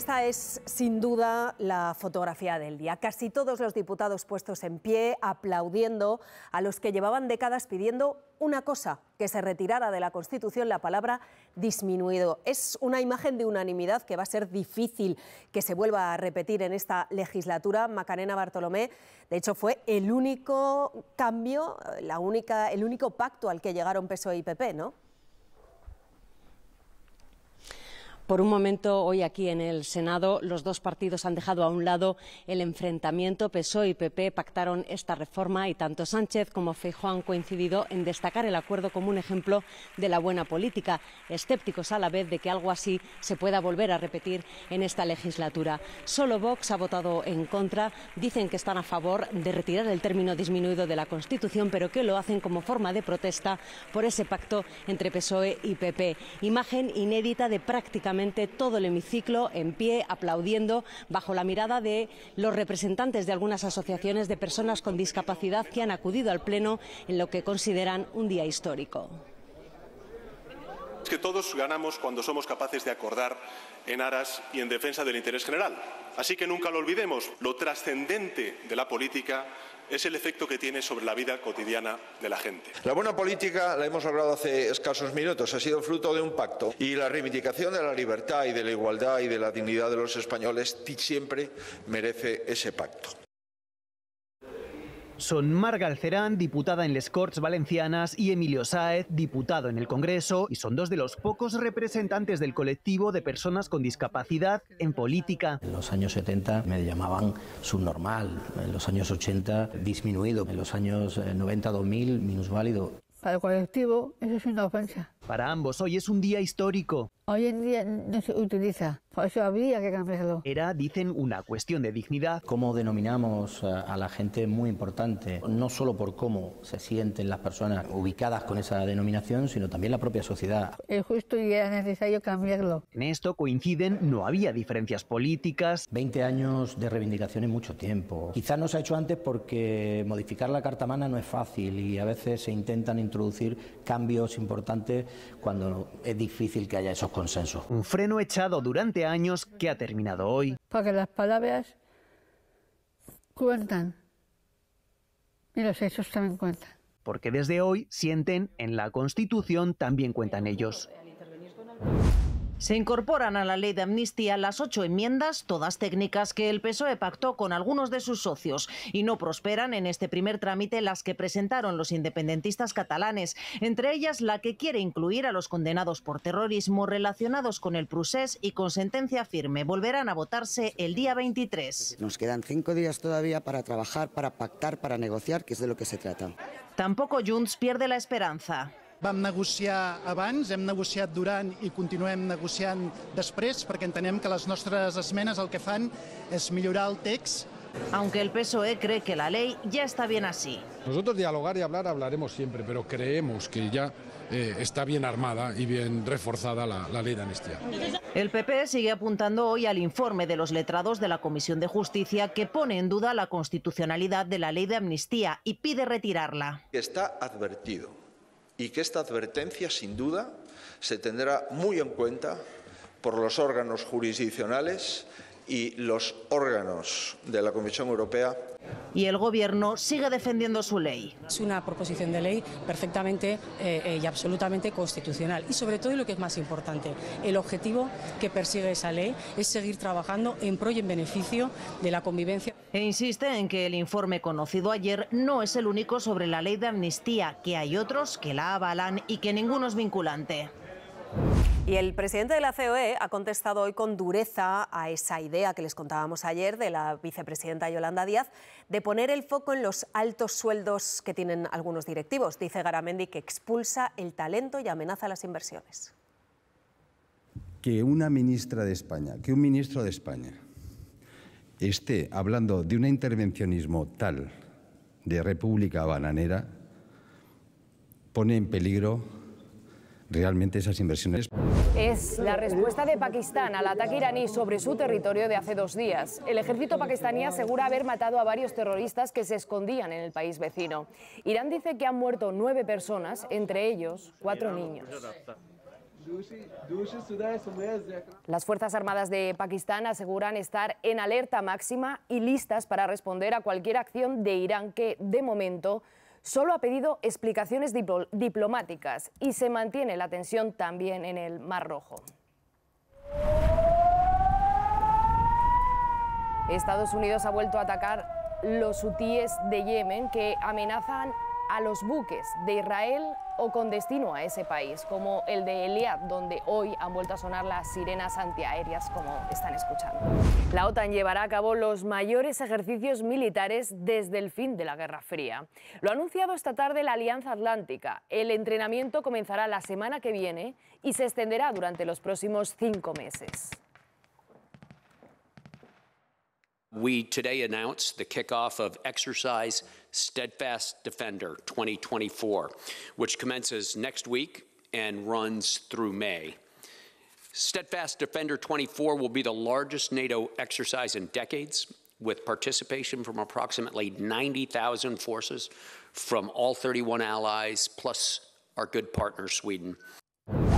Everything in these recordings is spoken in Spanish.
Esta es sin duda la fotografía del día. Casi todos los diputados puestos en pie aplaudiendo a los que llevaban décadas pidiendo una cosa, que se retirara de la Constitución la palabra disminuido. Es una imagen de unanimidad que va a ser difícil que se vuelva a repetir en esta legislatura. Macarena Bartolomé, de hecho, fue el único cambio, el único pacto al que llegaron PSOE y PP, ¿no? Por un momento, hoy aquí en el Senado, los dos partidos han dejado a un lado el enfrentamiento. PSOE y PP pactaron esta reforma y tanto Sánchez como Feijo han coincidido en destacar el acuerdo como un ejemplo de la buena política, escépticos a la vez de que algo así se pueda volver a repetir en esta legislatura. Solo Vox ha votado en contra. Dicen que están a favor de retirar el término disminuido de la Constitución, pero que lo hacen como forma de protesta por ese pacto entre PSOE y PP. Imagen inédita de prácticamente todo el hemiciclo en pie, aplaudiendo bajo la mirada de los representantes de algunas asociaciones de personas con discapacidad que han acudido al Pleno en lo que consideran un día histórico que todos ganamos cuando somos capaces de acordar en aras y en defensa del interés general. Así que nunca lo olvidemos, lo trascendente de la política es el efecto que tiene sobre la vida cotidiana de la gente. La buena política, la hemos hablado hace escasos minutos, ha sido fruto de un pacto y la reivindicación de la libertad y de la igualdad y de la dignidad de los españoles siempre merece ese pacto. Son Mar Alcerán, diputada en les Corts Valencianas, y Emilio Sáez, diputado en el Congreso, y son dos de los pocos representantes del colectivo de personas con discapacidad en política. En los años 70 me llamaban subnormal, en los años 80 disminuido, en los años 90-2000 eh, minusválido. Para el colectivo eso es una ofensa. Para ambos, hoy es un día histórico. Hoy en día no se utiliza, por eso habría que cambiarlo. Era, dicen, una cuestión de dignidad. ¿Cómo denominamos a la gente es muy importante? No solo por cómo se sienten las personas ubicadas con esa denominación, sino también la propia sociedad. Es justo y era necesario cambiarlo. En esto coinciden, no había diferencias políticas. 20 años de reivindicación es mucho tiempo. Quizás no se ha hecho antes porque modificar la carta magna no es fácil y a veces se intentan introducir cambios importantes cuando es difícil que haya esos consensos. Un freno echado durante años que ha terminado hoy. Porque las palabras cuentan y los hechos también cuentan. Porque desde hoy sienten en la Constitución también cuentan ellos. Se incorporan a la ley de amnistía las ocho enmiendas, todas técnicas que el PSOE pactó con algunos de sus socios y no prosperan en este primer trámite las que presentaron los independentistas catalanes, entre ellas la que quiere incluir a los condenados por terrorismo relacionados con el procés y con sentencia firme. Volverán a votarse el día 23. Nos quedan cinco días todavía para trabajar, para pactar, para negociar, que es de lo que se trata. Tampoco Junts pierde la esperanza. Vam negociar abans, hem negociat durant i continuem negociant després, perquè entenem que les nostres esmenes el que fan és millorar el text Aunque el PSOE cree que la ley ya está bien así. Nosotros dialogar y hablar hablaremos siempre, pero creemos que ya eh, está bien armada y bien reforzada la, la ley de amnistía. El PP sigue apuntando hoy al informe de los letrados de la Comisión de Justicia que pone en duda la constitucionalidad de la ley de amnistía y pide retirarla. Está advertido y que esta advertencia, sin duda, se tendrá muy en cuenta por los órganos jurisdiccionales y los órganos de la Comisión Europea. Y el Gobierno sigue defendiendo su ley. Es una proposición de ley perfectamente eh, y absolutamente constitucional. Y sobre todo, lo que es más importante, el objetivo que persigue esa ley es seguir trabajando en pro y en beneficio de la convivencia e insiste en que el informe conocido ayer no es el único sobre la ley de amnistía, que hay otros que la avalan y que ninguno es vinculante. Y el presidente de la COE ha contestado hoy con dureza a esa idea que les contábamos ayer de la vicepresidenta Yolanda Díaz de poner el foco en los altos sueldos que tienen algunos directivos. Dice Garamendi que expulsa el talento y amenaza las inversiones. Que una ministra de España, que un ministro de España esté hablando de un intervencionismo tal de República Bananera pone en peligro realmente esas inversiones. Es la respuesta de Pakistán al ataque iraní sobre su territorio de hace dos días. El ejército pakistaní asegura haber matado a varios terroristas que se escondían en el país vecino. Irán dice que han muerto nueve personas, entre ellos cuatro niños. Las Fuerzas Armadas de Pakistán aseguran estar en alerta máxima y listas para responder a cualquier acción de Irán que, de momento, solo ha pedido explicaciones diplomáticas y se mantiene la tensión también en el Mar Rojo. Estados Unidos ha vuelto a atacar los hutíes de Yemen que amenazan a los buques de Israel o con destino a ese país, como el de Eliad, donde hoy han vuelto a sonar las sirenas antiaéreas, como están escuchando. La OTAN llevará a cabo los mayores ejercicios militares desde el fin de la Guerra Fría. Lo ha anunciado esta tarde la Alianza Atlántica. El entrenamiento comenzará la semana que viene y se extenderá durante los próximos cinco meses. we today announced the kickoff of Exercise Steadfast Defender 2024, which commences next week and runs through May. Steadfast Defender 24 will be the largest NATO exercise in decades, with participation from approximately 90,000 forces from all 31 allies, plus our good partner Sweden.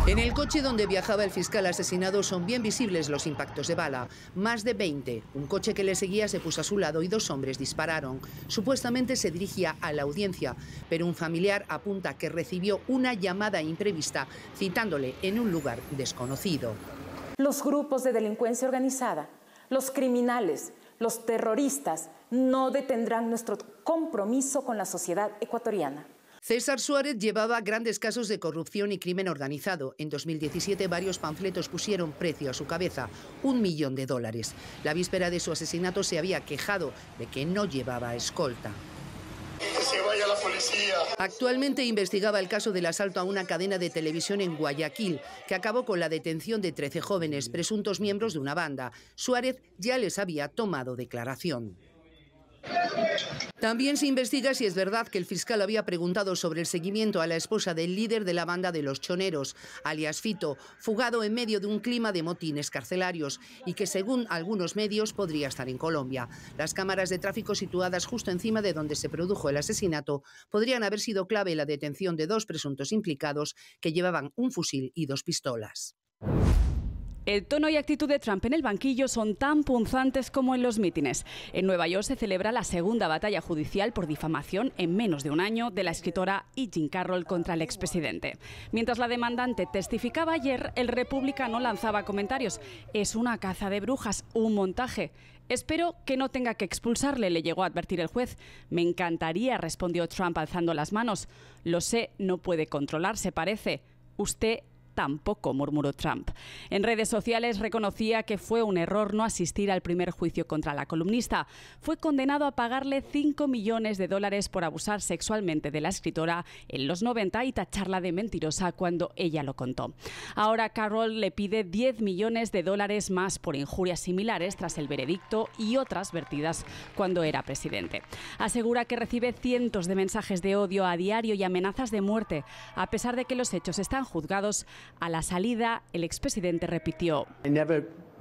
En el coche donde viajaba el fiscal asesinado son bien visibles los impactos de bala. Más de 20. Un coche que le seguía se puso a su lado y dos hombres dispararon. Supuestamente se dirigía a la audiencia, pero un familiar apunta que recibió una llamada imprevista citándole en un lugar desconocido. Los grupos de delincuencia organizada, los criminales, los terroristas no detendrán nuestro compromiso con la sociedad ecuatoriana. César Suárez llevaba grandes casos de corrupción y crimen organizado. En 2017 varios panfletos pusieron precio a su cabeza, un millón de dólares. La víspera de su asesinato se había quejado de que no llevaba escolta. Actualmente investigaba el caso del asalto a una cadena de televisión en Guayaquil, que acabó con la detención de 13 jóvenes, presuntos miembros de una banda. Suárez ya les había tomado declaración. También se investiga si es verdad que el fiscal había preguntado sobre el seguimiento a la esposa del líder de la banda de los choneros, alias Fito, fugado en medio de un clima de motines carcelarios y que según algunos medios podría estar en Colombia. Las cámaras de tráfico situadas justo encima de donde se produjo el asesinato podrían haber sido clave en la detención de dos presuntos implicados que llevaban un fusil y dos pistolas. El tono y actitud de Trump en el banquillo son tan punzantes como en los mítines. En Nueva York se celebra la segunda batalla judicial por difamación en menos de un año de la escritora E. Jean Carroll contra el expresidente. Mientras la demandante testificaba ayer, el republicano lanzaba comentarios. Es una caza de brujas, un montaje. Espero que no tenga que expulsarle, le llegó a advertir el juez. Me encantaría, respondió Trump alzando las manos. Lo sé, no puede controlarse, parece. Usted tampoco, murmuró Trump. En redes sociales reconocía que fue un error no asistir al primer juicio contra la columnista. Fue condenado a pagarle 5 millones de dólares por abusar sexualmente de la escritora en los 90 y tacharla de mentirosa cuando ella lo contó. Ahora Carroll le pide 10 millones de dólares más por injurias similares tras el veredicto y otras vertidas cuando era presidente. Asegura que recibe cientos de mensajes de odio a diario y amenazas de muerte, a pesar de que los hechos están juzgados a la salida, el expresidente repitió.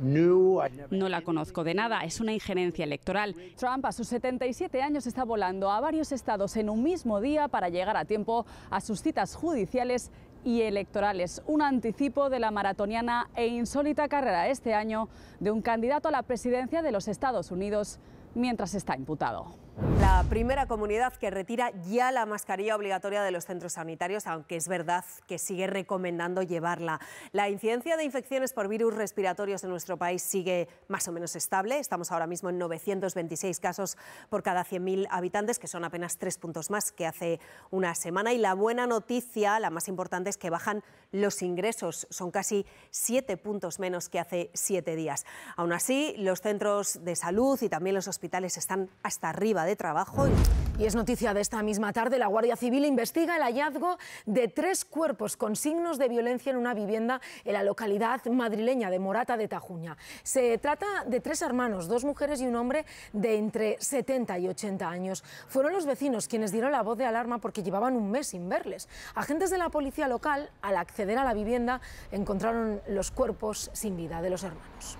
No la conozco de nada, es una injerencia electoral. Trump a sus 77 años está volando a varios estados en un mismo día para llegar a tiempo a sus citas judiciales y electorales. Un anticipo de la maratoniana e insólita carrera este año de un candidato a la presidencia de los Estados Unidos mientras está imputado. La primera comunidad que retira ya la mascarilla obligatoria de los centros sanitarios, aunque es verdad que sigue recomendando llevarla. La incidencia de infecciones por virus respiratorios en nuestro país sigue más o menos estable. Estamos ahora mismo en 926 casos por cada 100.000 habitantes, que son apenas tres puntos más que hace una semana. Y la buena noticia, la más importante, es que bajan los ingresos. Son casi siete puntos menos que hace siete días. Aún así, los centros de salud y también los hospitales están hasta arriba de Trabajo. Y es noticia de esta misma tarde, la Guardia Civil investiga el hallazgo de tres cuerpos con signos de violencia en una vivienda en la localidad madrileña de Morata de Tajuña. Se trata de tres hermanos, dos mujeres y un hombre de entre 70 y 80 años. Fueron los vecinos quienes dieron la voz de alarma porque llevaban un mes sin verles. Agentes de la policía local, al acceder a la vivienda, encontraron los cuerpos sin vida de los hermanos.